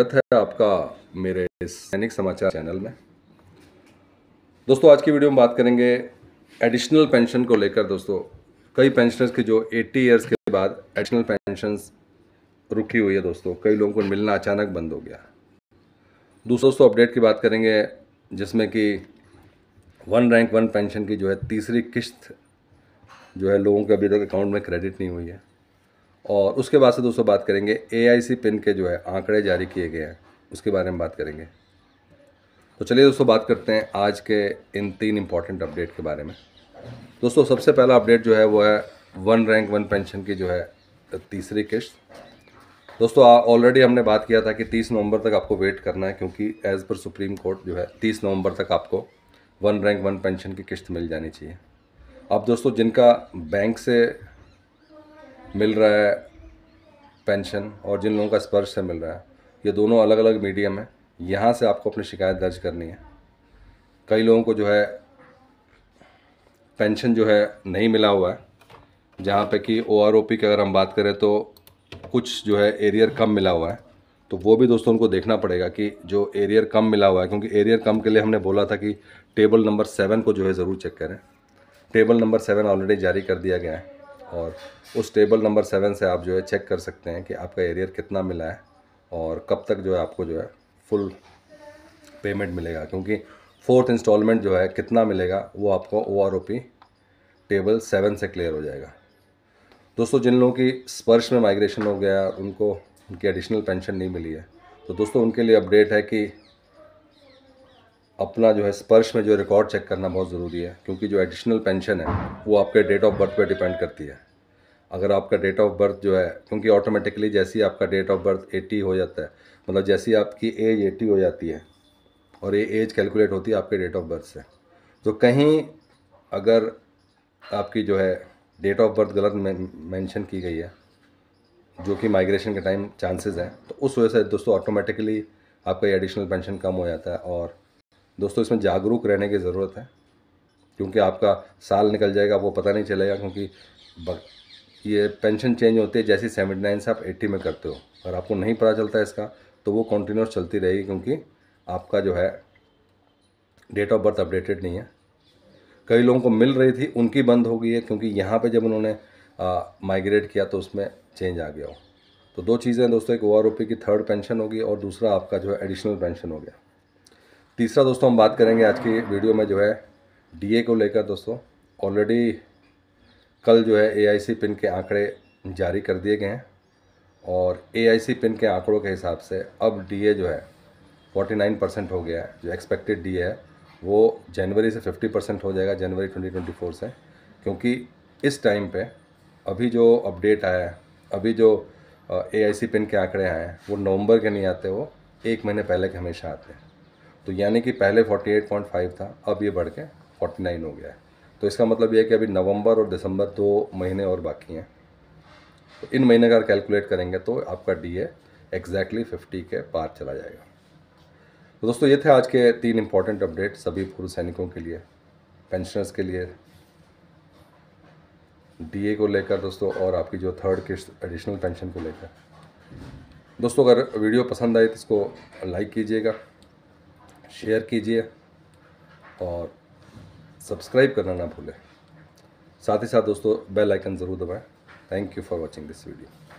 स्वागत है आपका मेरे सैनिक समाचार चैनल में दोस्तों आज की वीडियो में बात करेंगे एडिशनल पेंशन को लेकर दोस्तों कई पेंशनर्स की जो 80 इयर्स के बाद एडिशनल पेंशन रुकी हुई है दोस्तों कई लोगों को मिलना अचानक बंद हो गया दूसरा दोस्तों अपडेट की बात करेंगे जिसमें कि वन रैंक वन पेंशन की जो है तीसरी किस्त जो है लोगों के अभी तक अकाउंट में क्रेडिट नहीं हुई है और उसके बाद से दोस्तों बात करेंगे ए पिन के जो है आंकड़े जारी किए गए हैं उसके बारे में बात करेंगे तो चलिए दोस्तों बात करते हैं आज के इन तीन इम्पॉर्टेंट अपडेट के बारे में दोस्तों सबसे पहला अपडेट जो है वो है वन रैंक वन पेंशन की जो है तीसरी किस्त दोस्तों ऑलरेडी हमने बात किया था कि 30 नवंबर तक आपको वेट करना है क्योंकि एज़ पर सुप्रीम कोर्ट जो है 30 नवंबर तक आपको वन रैंक वन पेंशन की किस्त मिल जानी चाहिए अब दोस्तों जिनका बैंक से मिल रहा है पेंशन और जिन लोगों का स्पर्श से मिल रहा है ये दोनों अलग अलग मीडियम है यहाँ से आपको अपनी शिकायत दर्ज करनी है कई लोगों को जो है पेंशन जो है नहीं मिला हुआ है जहाँ पे कि ओ आर ओ पी की अगर हम बात करें तो कुछ जो है एरियर कम मिला हुआ है तो वो भी दोस्तों उनको देखना पड़ेगा कि जो एरियर कम मिला हुआ है क्योंकि एरियर कम के लिए हमने बोला था कि टेबल नंबर सेवन को जो है ज़रूर चेक करें टेबल नंबर सेवन ऑलरेडी जारी कर दिया गया है और उस टेबल नंबर सेवन से आप जो है चेक कर सकते हैं कि आपका एरियर कितना मिला है और कब तक जो है आपको जो है फुल पेमेंट मिलेगा क्योंकि फोर्थ इंस्टॉलमेंट जो है कितना मिलेगा वो आपको O R O P table seven से क्लियर हो जाएगा दोस्तों जिन लोगों की स्पर्श में माइग्रेशन हो गया उनको उनकी एडिशनल पेंशन नहीं मिली है तो दोस्तों उनके लिए अपडेट है कि अपना जो है स्पर्श में जो रिकॉर्ड चेक करना बहुत ज़रूरी है क्योंकि जो एडिशनल पेंशन है वो आपके डेट ऑफ बर्थ पे डिपेंड करती है अगर आपका डेट ऑफ बर्थ जो है क्योंकि ऑटोमेटिकली जैसे ही आपका डेट ऑफ बर्थ एटी हो जाता है मतलब जैसी आपकी एज एटी हो जाती है और ये एज कैलकुलेट होती है आपके डेट ऑफ बर्थ से तो कहीं अगर आपकी जो है डेट ऑफ बर्थ गलत मेंशन की गई है जो कि माइग्रेशन के टाइम चांसेस हैं तो उस वजह से दोस्तों ऑटोमेटिकली आपका एडिशनल पेंशन कम हो जाता है और दोस्तों इसमें जागरूक रहने की ज़रूरत है क्योंकि आपका साल निकल जाएगा आपको पता नहीं चलेगा क्योंकि ये पेंशन चेंज होती है जैसे सेवेंटी नाइन से आप एट्टी में करते हो और आपको नहीं पता चलता इसका तो वो कंटिन्यूस चलती रहेगी क्योंकि आपका जो है डेट ऑफ बर्थ अपडेटेड नहीं है कई लोगों को मिल रही थी उनकी बंद हो गई है क्योंकि यहाँ पे जब उन्होंने माइग्रेट किया तो उसमें चेंज आ गया हो तो दो चीज़ें दोस्तों एक ओ की थर्ड पेंशन होगी और दूसरा आपका जो है एडिशनल पेंशन हो गया तीसरा दोस्तों हम बात करेंगे आज की वीडियो में जो है डीए को लेकर दोस्तों ऑलरेडी कल जो है एआईसी पिन के आंकड़े जारी कर दिए गए हैं और एआईसी पिन के आंकड़ों के हिसाब से अब डीए जो है 49 परसेंट हो गया है जो एक्सपेक्टेड डीए है वो जनवरी से 50 परसेंट हो जाएगा जनवरी 2024 से क्योंकि इस टाइम पे अभी जो अपडेट आया है अभी जो ए पिन के आंकड़े आए हैं वो नवंबर के नहीं आते वो एक महीने पहले के हमेशा आते हैं तो यानी कि पहले 48.5 था अब ये बढ़ के 49 हो गया है तो इसका मतलब ये है कि अभी नवंबर और दिसंबर दो तो महीने और बाकी हैं तो इन महीने का कैलकुलेट करेंगे तो आपका डी ए एग्जैक्टली फिफ्टी के पार चला जाएगा तो दोस्तों ये थे आज के तीन इंपॉर्टेंट अपडेट सभी पूर्व सैनिकों के लिए पेंशनर्स के लिए डीए को लेकर दोस्तों और आपकी जो थर्ड किस्त एडिशनल पेंशन को लेकर दोस्तों अगर वीडियो पसंद आए तो इसको लाइक कीजिएगा शेयर कीजिए और सब्सक्राइब करना ना भूलें साथ ही साथ दोस्तों बेल आइकन ज़रूर दबाएं thank you for watching this video